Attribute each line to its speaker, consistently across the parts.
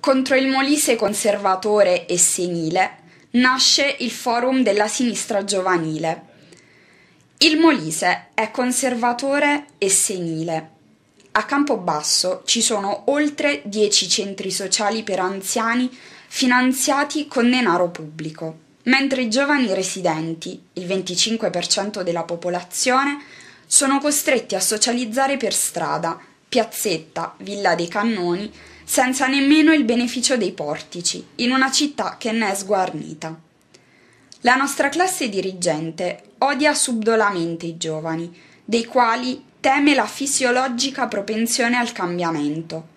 Speaker 1: Contro il Molise conservatore e senile nasce il Forum della Sinistra Giovanile. Il Molise è conservatore e senile. A Campobasso ci sono oltre 10 centri sociali per anziani finanziati con denaro pubblico, mentre i giovani residenti, il 25% della popolazione, sono costretti a socializzare per strada, piazzetta, Villa dei Cannoni senza nemmeno il beneficio dei portici, in una città che ne è sguarnita. La nostra classe dirigente odia subdolamente i giovani, dei quali teme la fisiologica propensione al cambiamento,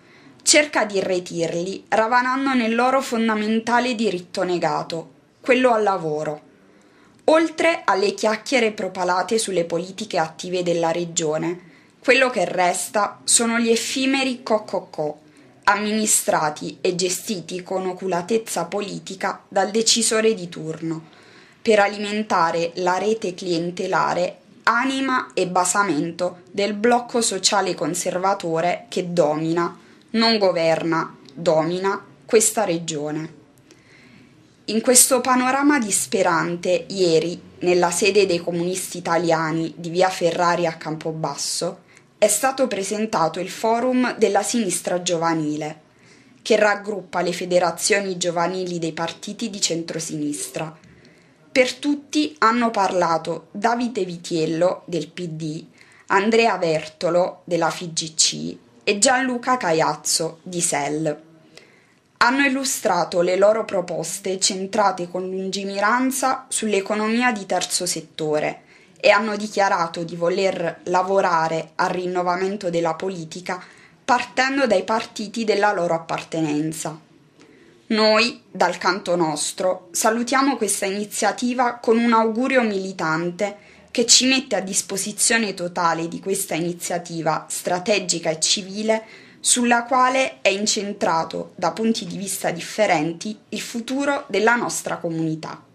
Speaker 1: cerca di irretirli, ravanando nel loro fondamentale diritto negato, quello al lavoro. Oltre alle chiacchiere propalate sulle politiche attive della regione, quello che resta sono gli effimeri co-co-co, amministrati e gestiti con oculatezza politica dal decisore di turno, per alimentare la rete clientelare anima e basamento del blocco sociale conservatore che domina, non governa, domina questa regione. In questo panorama disperante, ieri, nella sede dei comunisti italiani di via Ferrari a Campobasso, è stato presentato il forum della sinistra giovanile, che raggruppa le federazioni giovanili dei partiti di centrosinistra. Per tutti hanno parlato Davide Vitiello del PD, Andrea Vertolo della FIGC e Gianluca Caiazzo di SEL. Hanno illustrato le loro proposte centrate con lungimiranza sull'economia di terzo settore – e hanno dichiarato di voler lavorare al rinnovamento della politica partendo dai partiti della loro appartenenza. Noi, dal canto nostro, salutiamo questa iniziativa con un augurio militante che ci mette a disposizione totale di questa iniziativa strategica e civile sulla quale è incentrato, da punti di vista differenti, il futuro della nostra comunità.